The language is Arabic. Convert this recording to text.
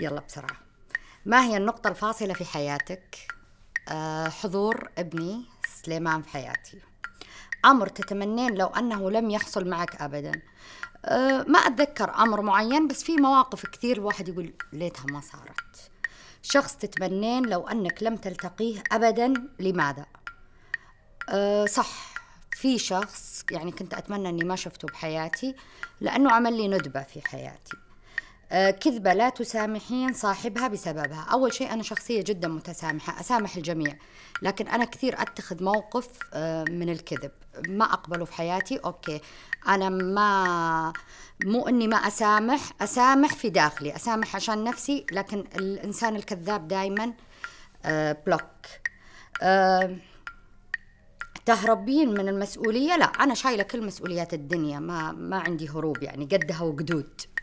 يلا بسرعة ما هي النقطة الفاصلة في حياتك؟ أه حضور ابني سليمان في حياتي أمر تتمنين لو أنه لم يحصل معك أبدا أه ما أتذكر أمر معين بس في مواقف كثير الواحد يقول ليتها ما صارت شخص تتمنين لو أنك لم تلتقيه أبدا لماذا؟ أه صح في شخص يعني كنت أتمنى أني ما شفته بحياتي لأنه عمل لي ندبة في حياتي آه، كذبة لا تسامحين صاحبها بسببها أول شيء أنا شخصية جدا متسامحة أسامح الجميع لكن أنا كثير أتخذ موقف آه، من الكذب ما أقبله في حياتي أوكي أنا ما مو أني ما أسامح أسامح في داخلي أسامح عشان نفسي لكن الإنسان الكذاب دايما بلوك آه، تهربين من المسؤولية لا أنا شايلة كل مسؤوليات الدنيا ما, ما عندي هروب يعني قدها وقدود